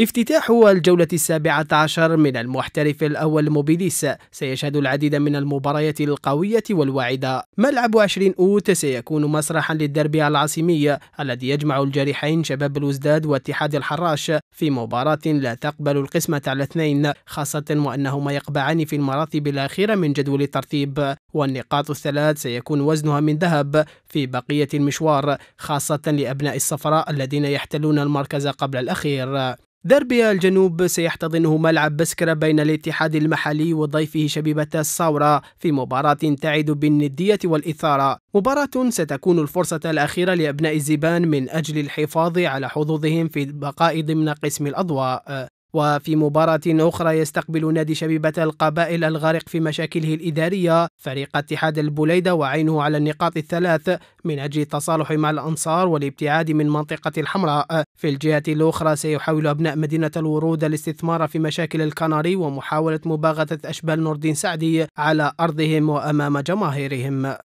افتتاح الجولة السابعة عشر من المحترف الأول موبيليس سيشهد العديد من المباريات القوية والواعدة ملعب 20 أوت سيكون مسرحا للدربي العاصمي الذي يجمع الجريحين شباب الوزداد واتحاد الحراش في مباراة لا تقبل القسمة على اثنين خاصة وأنهما يقبعان في المراتب الأخيرة من جدول الترتيب والنقاط الثلاث سيكون وزنها من ذهب في بقية المشوار خاصة لأبناء الصفراء الذين يحتلون المركز قبل الأخير دربي الجنوب سيحتضنه ملعب بسكرة بين الاتحاد المحلي وضيفه شبيبة الصورة في مباراة تعد بالندية والإثارة مباراة ستكون الفرصة الأخيرة لأبناء الزبان من أجل الحفاظ على حظوظهم في البقاء ضمن قسم الأضواء وفي مباراة أخرى يستقبل نادي شبيبة القبائل الغارق في مشاكله الإدارية فريق اتحاد البليدة وعينه على النقاط الثلاث من أجل التصالح مع الأنصار والابتعاد من منطقة الحمراء في الجهة الأخرى سيحاول أبناء مدينة الورود الاستثمار في مشاكل الكناري ومحاولة مباغتة أشبال نور الدين سعدي على أرضهم وأمام جماهيرهم